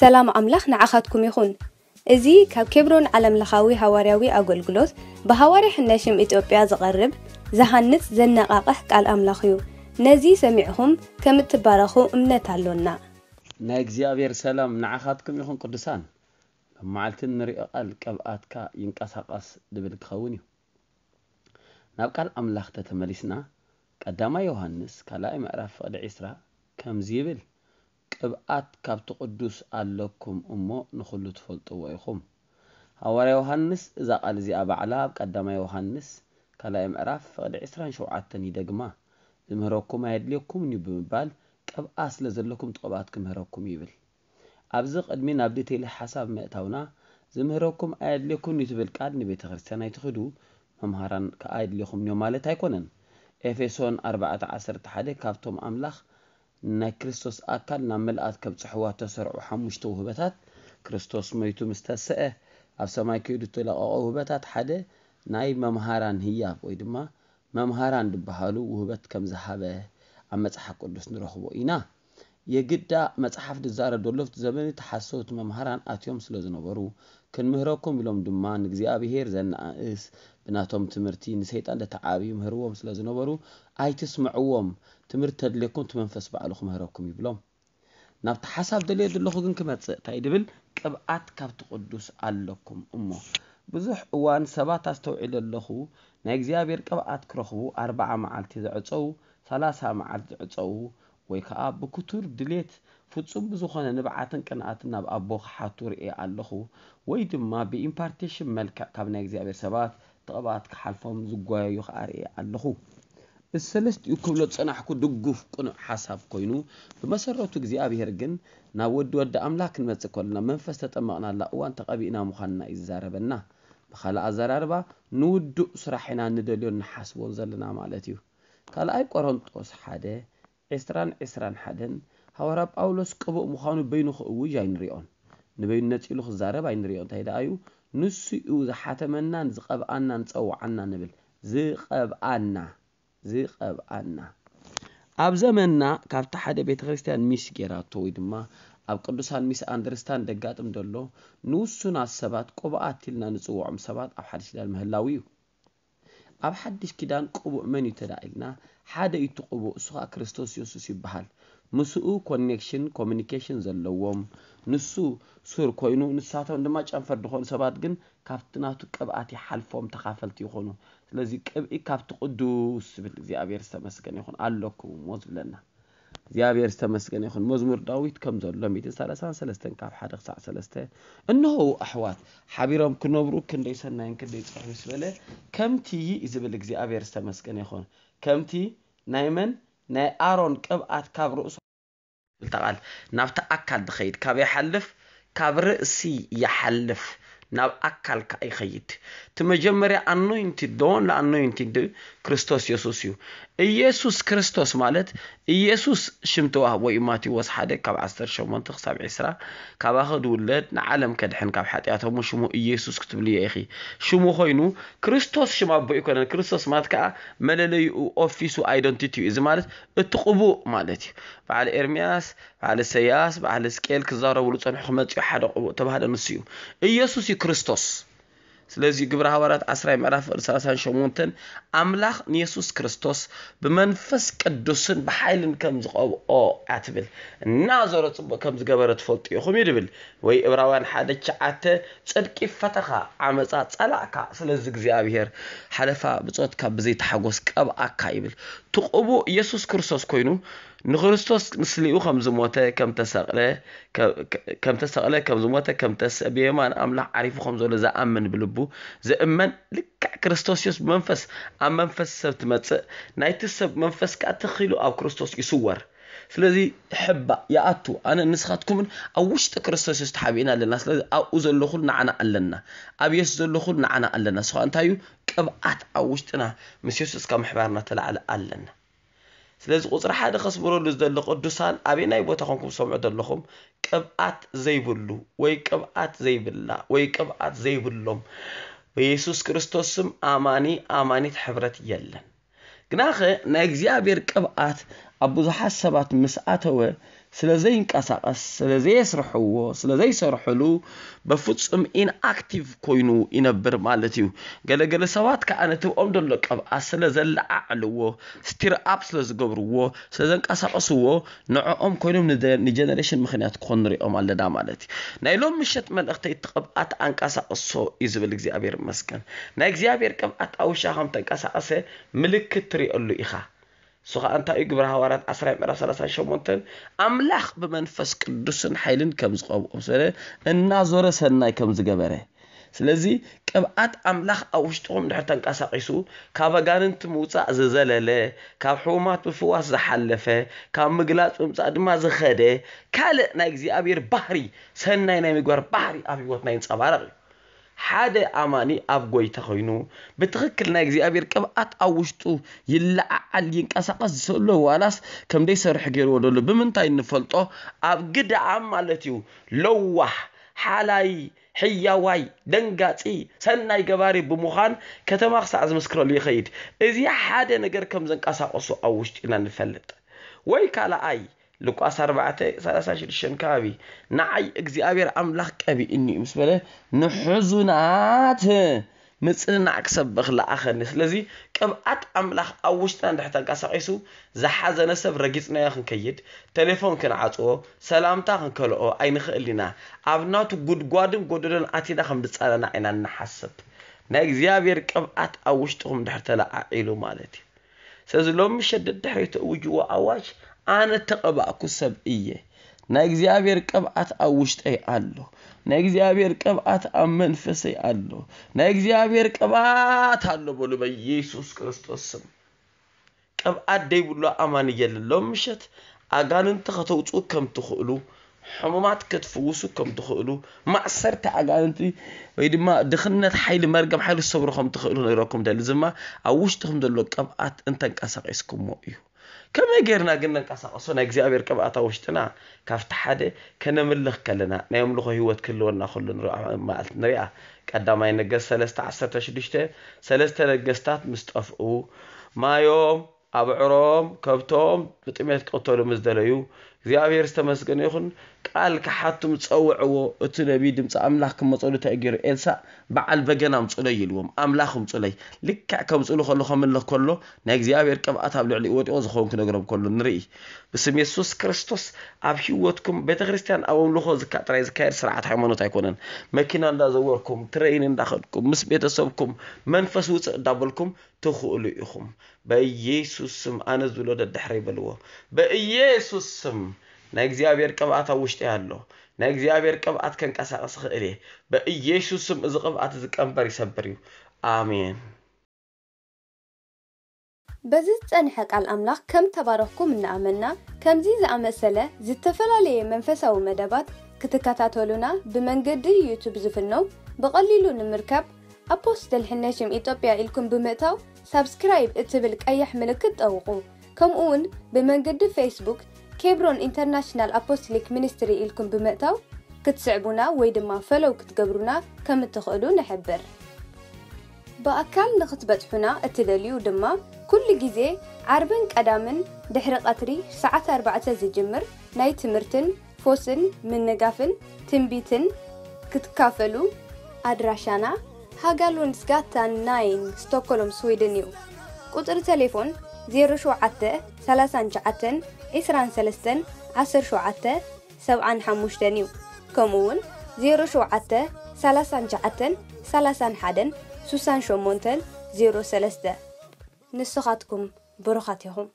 ሰላም ኣምላኽ ንዓኻትኩም ይኹን እዚ ካብ ኬብሮን ዓለም ለኻዊ ሃዋርያዊ ኣገልግሎት ብሃዋርያ ሕናሽም ኢትዮጵያ ዝቐርብ ዝሃንጽ ዘነቓቕሕ ቃል ኣምላኽ እዩ ነዚ ሰሚዕኹም ከም እትባረኹ እምነት ኣሎና ናይ እግዚኣብሔር ሰላም ንዓኻትኩም ይኹን ቅዱሳን ኣብ መዓልቲ ንሪኦ ቃል ቀብኣትካ ይንቀሳቐስ ዝብል ክኸውን እዩ ናብ ቃል ኣምላኽ ተተመሊስና ቀዳማይ ዮሃንስ ካልኣይ ምዕራፍ ፍቕዲ 20 ከምዚ ይብል ቅብኣት ካብቲ ቅዱስ ኣለኩም እሞ ንኩሉ ትፈልጥዎ ኢኹም ሃዋርያ ዮሃንስ እዛ ቃል እዚኣ ባዕላ ኣብ ቀዳማ ዮሃንስ ካልኣይ ምዕራፍ ፍቅዲ 27 ይደግማ ዝምህረኩም ኣየድልየኩምን እዩ ብምባል ቅብኣ ስለ ዘለኩም ጥቕባት ክምህረኩም ይብል ኣብዚ ቅድሚ ናብ ዲቴይል ሓሳብ ምእታውና ዝምህረኩም ኣየድልየኩምን እዩ ትብል ቃል ንቤተ ክርስትያን ኣይትኽዱ መምሃራን ከዓ የድልየኹም እዮም ማለት ኣይኮነን ኤፌሶን 411 ካብቶም ኣምላኽ ናይ ክርስቶስ ኣካል ናብ መልኣት ፅሕዋ ተሰርዑ ሓሙሽተ ውህበታት ክርስቶስ መይቱ ምስ ተስአ ኣብ ሰማይ ከይዱ ተለቐቐ ውህበታት ሓደ ናይ መምሃራን ህያብ ወይ ድማ መምሃራን ዝበሃሉ ውህበት ከም ዝሃበ ኣብ መፅሓፍ ቅዱስ ንረኽቦ ኢና የግዳ መፅሓፍ ድዛረብ ደሎፍቲ ቲ ዘመን ተሓሰብቲ መምሃራን ኣትዮም ስለ ዝነበሩ ክንምህረኩም ኢሎም ድማ ንእግዚኣብሄር ዘነኣእስ ብናቶም ትምህርቲ ንሰይጣን ደተዓብዩ ምህርዎም ስለ ዝነበሩ ኣይትስምዕዎም ትምህርቲ ተድልየኩም ትመንፈስ በዓልኹም ሃረኩም ይብሎም ናብቲ ሓሳብ ደልየ ዘለኹ ግን ክመፅእ እንታይ ድብል ቅብኣት ካብቲ ቅዱስ ኣለኩም እሞ ብዙሕ እዋን ሰባት ኣስተውዒሉ ኣለኹ ናይ እግዚኣብሔር ቅብኣት ክረኽቡ ኣርባዓ መዓልቲ ዘዕፀው ሰላሳ መዓልቲ ዘዕፀው ወይ ከዓ ብክቱር ድሌት ፍጹም ብዝኾነ ንብዓትን ቅንኣትን ናብ ኣቦ ክሓቱ ርአ ኣለኹ ወይ ድማ ብኢምፓርቴሽን መልክዕ ካብ ናይ እግዚኣብሔር ሰባት ተቕብኣት ክሓልፎም ዝጓየዩ ከዓ ርአ ኣለኹ ብሰለስቲኡ ክብሎ ፀናሕኩ ድጉፍ ቅኑዕ ሓሳብ ኮይኑ ብመሰረቱ እግዚኣብሄር ግን ናብ ወዲ ወዲ ኣምላክ ክንመፅእ ከለና መንፈስ ተጠመቕናላ እዋን ተቐቢእና ምዃንና እዩ ዝዛረበና ብካልእ ኣዘራርባ ንውዱእ ስራሕ ኢና ንደልዮ ንሓስቦ ዘለና ማለት እዩ ካልኣይ ቆሮንጦስ ሓደ 20 21 ሃዋራ ጳውሎስ ቅቡእ ምዃኑ በይኑ ክእውጅ ኣይንሪኦን ንበይኑ ነፂሉ ክዛረብ ኣይንሪኦ እንታይ ደኣ እዩ ንስኡ ዝሓተመናን ዝቐብኣናን ዝፀውዓና ንብል ዝቐብኣና ዝቐብኣና ኣብ ዘመንና ካብቲ ሓደ ቤተ ክርስትያን ሚስ ጌራቶ ወይ ድማ ኣብ ቅዱሳን ሚስ ኣንደርስታን ደጋጥም ደሎ ንውሱናት ሰባት ቆብኣት ኢልና ንፅውዖም ሰባት ኣብ ሓድሽ ኪዳን ምህላው እዩ ኣብ ሓድሽ ኪዳን ቅቡእ መን እዩ ተዳ ኢልና ሓደ እዩ ቅቡእ እሱ ከዓ ክርስቶስ የሱስ ይበሃል ምስኡ ኮኔክሽን ኮሚኒኬሽን ዘለዎም ንሱ ሱር ኮይኑ ንሳቶም ድማ ጨንፈር ድኾኑ ሰባት ግን ካብቲ ናቱ ቅብኣት ይሓልፎም ተኻፈልቲ ይኾኑ ስለዚ ቅብኢ ካብቲ ቅዱስ ዝብል እግዚኣብሔር ዝተመስገነ ይኹን ኣለኩም ሞ ዝብለና እግዚኣብሔር ዝተመስገነ ይኹን መዝሙር ዳዊት ከም ዘሎ 33 ካብ ሓደ ክሳዕ ሰለስተ እንሆ ኣሕዋት ሓቢሮም ክነብሩ ክንደይ ሰናይን ክንደይ ፅሑፍ ዝበለ ከምቲ ዝብል እግዚኣብሔር ዝተመስገነ ይኹን ከምቲ ናይ መን ናይ ኣሮን ቅብኣት ካብ ርእሶ ተቓል ናብቲ ኣካል ድኸይድ ካብ ይሓልፍ ካብ ርእሲ ይሓልፍ ናብ ኣካልካ ኣይኸይድ እቲ መጀመርያ ኣኖይንቲድ ዶን ንኣኖይንቲድ ክርስቶስ የሱስ እዩ ኢየሱስ ክርስቶስ ማለት ኢየሱስ ሽም ተዋህቦ እዩ ማቴዎስ ሓደ ካብ 18 ክሳብ 20 ካባኸ ድውለድ ንዓለም ከድሕን ካብ ሓጢኣቶሙ ሽሙ ኢየሱስ ክትብልዮ ኢኺ ሽሙ ኮይኑ ክርስቶስ ሽም ኣቦ ይኮነን ክርስቶስ ማለት ከዓ መለለይኡ ኦፊሱ ኣይደንቲቲ እዩ እዚ ማለት እቲ ቅቡእ ማለት እዩ በዓል ኤርምያስ በዓል ሰያስ በዓል ስቅኤል ክዛረብሉ ፀንሑ ክመፅኡ ሓደ ቅቡእ ተባሃለ ንሱ እዩ ኢየሱስ እዩ ክርስቶስ ስለዚህ ግብረ ሐዋርያት 10 ምዕራፍ 38 ኣምላኽ ንየሱስ ክርስቶስ ብመንፈስ ቅዱስን ብሓይልን ከም ዝቐብኦ ኣትብል እናዘሮ ፅቡቅ ከም ዝገበረ ትፈልጡ ኢኹም እዩ ድብል ወይ ዕብራውያን ሓደ ሸዓተ ፅድቂ ፈተኻ ዓመፃ ፀላእካ ስለዚ እግዚኣብሄር ሓለፋ ብፆትካ ብዘይተሓጎስ ቀብኣካ ይብል ትቕቡእ ኢየሱስ ክርስቶስ ኮይኑ نخرستوس مثل يو خمس موتا كم تسأل كم تسأل كم زموتا كم تسأل بيما أنا أم لا أعرف خمس ولا زي أمن بلبو زي أمن لك كريستوس يوس منفس أم منفس سبت مات نايت السب منفس كاتخيلو أو كريستوس يصور سلازي حبة يا أتو أنا نسخاتكم أوش تكريستوس يوس تحبينا لنا سلازي أو زل لخول نعنا ألنا أبي يس نعنا ألنا سخان تايو كبعات أوش تنا مسيوس كم حبارنا تلعلى ألنا ስለዚ ቁፅሪ ሓደ ከስብረሉ ዝደሊ ቅዱሳን ኣበይ ናይ ቦታ ኮንኩም ሰምዑ ዘለኹም ቅብኣት ዘይብሉ ወይ ቅብኣት ዘይብላ ወይ ቅብኣት ዘይብሎም ብየሱስ ክርስቶስም ኣማኒ ኣማኒት ሕብረት የለን ግናኸ ናይ እግዚኣብሔር ቅብኣት ኣብ ብዙሓት ሰባት ምስ ኣተወ ስለዘይንቀሳቐስ ስለዘየስርሕዎ ስለዘይሰርሕሉ ብፍፁም ኢንኣክቲቭ ኮይኑ ይነብር ማለት እዩ ገለገለ ሰባት ከዓ ነትብኦም ደሎ ቀብኣ ስለዘለዓዕልዎ ስቲር ኣፕ ስለዝገብርዎ ስለዘንቀሳቐስዎ ንዕኦም ኮይኖም ንጀነሬሽን ምክንያት ክኾን ንሪኦም ኣለና ማለት እዩ ናይ ሎም ምሸት መልእኽተይ ትቕብኣት ኣንቀሳቕሶ እዩ ዝብል እግዚኣብሔር መስገን ናይ እግዚኣብሔር ቅብኣት ኣውሻ ከም ተንቀሳቐሰ ምልክት ትሪእሉ ኢኻ እሱ ከዓ እንታይ እዩ ግብረ ሃዋርያት 1 ስራይ ምዕራፍ 38 ኣምላኽ ብመንፈስ ቅዱስን ሓይልን ከም ዝቐብኦም ስለ እናዞረ ሰናይ ከም ዝገበረ ስለዚ ቅብኣት ኣምላኽ ኣብ ውሽጥኹም ድሕር ተንቀሳቂሱ ካብ ኣጋንንቲ ምውፃእ ዝዘለለ ካብ ሕሙማት ምፍዋስ ዝሓለፈ ካብ ምግላፅ ምምፃእ ድማ ዝኸደ ካልእ ናይ እግዚኣብሔር ባህሪ ሰናይ ናይ ምግባር ባህሪ ኣብ ሂወትና ይንፀባረቕ እዩ ሓደ ኣማኒ ኣብ ጎይታ ኮይኑ ብትክክል ናይ እግዚኣብሔር ቅብኣት ኣብ ውሽጡ ይለዓዓል ይንቀሳቀስ ዝስእሎ ዋላስ ከም ደይሰርሕ ገይርዎ ደሎ ብምንታይ ንፈልጦ ኣብ ግዳኣም ማለት እዩ ለዋሕ ሓላይ ሕያዋይ ደንጋፂ ሰናይ ገባሪ ብምዃን ከተማ ክሳዕ ዝምስክረሉ ይኸይድ እዚ ሓደ ነገር ከም ዘንቀሳቀሱ ኣብ ውሽጢ ኢና ንፈልጥ ወይ ካልኣይ ሉቃስ 4 36 ከባቢ ንዓይ እግዚኣብሔር ኣምላኽ ቀቢእኒ እዩ ምስ በለ ንሕዙናት ምፅንናዕ ክሰብኽ ለኣኸኒ ስለዚ ቅብኣት ኣምላኽ ኣብ ውሽጥና እንድሕር ተንቀሳቂሱ ዝሓዘነ ሰብ ረጊፅናዮ ክንከይድ ቴሌፎን ክንዓፅዎ ሰላምታ ክንከልኦ ኣይንኽእል ኢና ኣብ ናቱ ጉድጓድን ጎደዶን ኣቲና ከም ድፃለና ኢና ንሓስብ ናይ እግዚኣብሔር ቅብኣት ኣብ ውሽጥኹም ድሕር ተለዓዒሉ ማለት እዩ ስለዚ ሎሚ ሸደድ ድሕሪቱ እውጅዎ ኣዋጅ አነ ተቀባእኩ ሰብእየ ናይ እግዚኣብሔር ቅብኣት ኣብ ውሽጠይ ኣሎ ናይ እግዚኣብሔር ቅብኣት ኣብ መንፈሰይ ኣሎ ናይ እግዚኣብሔር ቅብኣት ኣሎ በሉ በኢየሱስ ክርስቶስ ስም ቅብኣት ደይብሎ ኣማን እየለሎም ምሸት ኣጋንንቲ ከተውፅኡ ከም ትኽእሉ ሕሙማት ክትፍውሱ ከም ትኽእሉ ማእሰርቲ ኣጋንንቲ ወይ ድማ ድኽነት ሓይሊ መርገም ሓይሊ ዝሰብሩ ከም ትኽእሉ ነይረኩም ደሊ ዝማ ኣብ ውሽጢኹም ዘሎ ቅብኣት እንተንቀሳቂስኩሞ እዩ ከመይ ገርና ግን ነንቀሳቐሶ ናይ እግዚኣብሔር ቅብኣታ ውሽጥና ካብቲ ሓደ ከነምልኽ ከለና ናይ ኣምልኮ ሂወት ክህልወና ከሉ ማለት ንሪኣ ቀዳማይ ነገስ 316 ሰለስተ ነገስታት ምስ ጠፍኡ ማዮም ኣብዕሮም ከብቶም ብጥሜት ክቅተሉ ምስ ደለዩ እግዚኣብሔር ዝተመስገነ ይኹን ቃል ክሓቱም ፀውዕዎ እቲ ነቢ ድምፂ ኣምላኽ ክመፀሉ እንታይ ገይሩ ኤልሳዕ በዓል በገና ምፅለይ ኢልዎም ኣምላኽ ምፅለይ ልክዕ ከምፅሉ ከሎ ከምልኽ ከሎ ናይ እግዚኣብሔር ቅብኣት ኣብ ልዕሊ ወጢቑ ዝኸውን ክነግሮም ከሎ ንርኢ ብስም የሱስ ክርስቶስ ኣብ ሂወትኩም ቤተክርስትያን ኣብ ኣምልኮ ኣምልኾ ጥራይ ዝካየድ ስርዓት ሃይማኖት ኣይኮነን መኪና እንዳዘወርኩም ትረይን እንዳኸድኩም ምስ ቤተሰብኩም መንፈስ ውፅእ እዳበልኩም ትኽእሉ ኢኹም በኢየሱስ ስም አነዝ ብሎ ደዳሕረ ይበልዎ በኢየሱስ ስም ናይ እግዚኣብሔር ቅብኣት ኣብ ውሽጢ ኣሎ ናይ እግዚኣብሔር ቅብኣት ከንቀሳቀስ ክእል እየ በኢየሱስ ስም እዚ ቅብኣት እዚ ቀንበር ይሰብር እዩ ኣሜን በዚ ዝፀንሐ ቃል ኣምላኽ ከም ተባረኽኩም እናኣመና ከምዚ ዝኣመሰለ ዝተፈላለየ መንፈሳዊ መደባት ክትከታተሉና ብመንገዲ ዩቱብ ዝፍኖ ብቐሊሉ ንምርካብ ኣፖስተል ሕነሽም ኢትዮጵያ ኢልኩም ብምእታው ሳብስክራይብ እትብል ቀይሕ ምልክት ጠውቑ ውን ብመንገዲ ፌስቡክ ኬብሮን ኢንተርናሽናል ኣፖስቶሊክ ሚኒስትሪ ኢልኩም ብምእታው ክትስዕቡና ወይ ድማ ፈለው ክትገብሩና ከም እትኽእሉ ንሕብር ብኣካል ንኽትበፅሑና እትደልዩ ድማ ኩሉ ግዜ ዓርብን ቀዳምን ድሕሪ ቀትሪ ሰዓት 4 ዝጅምር ናይ ትምህርትን ፎስን ምንጋፍን ትንቢትን ክትካፈሉ ኣድራሻና ሃጋሉንድስጋታ 9 ስቶኮሎም ስዊድን እዩ ቁጥሪ ቴሌፎን 07939231775 እዩ ከምኡ ውን 0739313 ንስኻትኩም ብሩኻት ኢኹም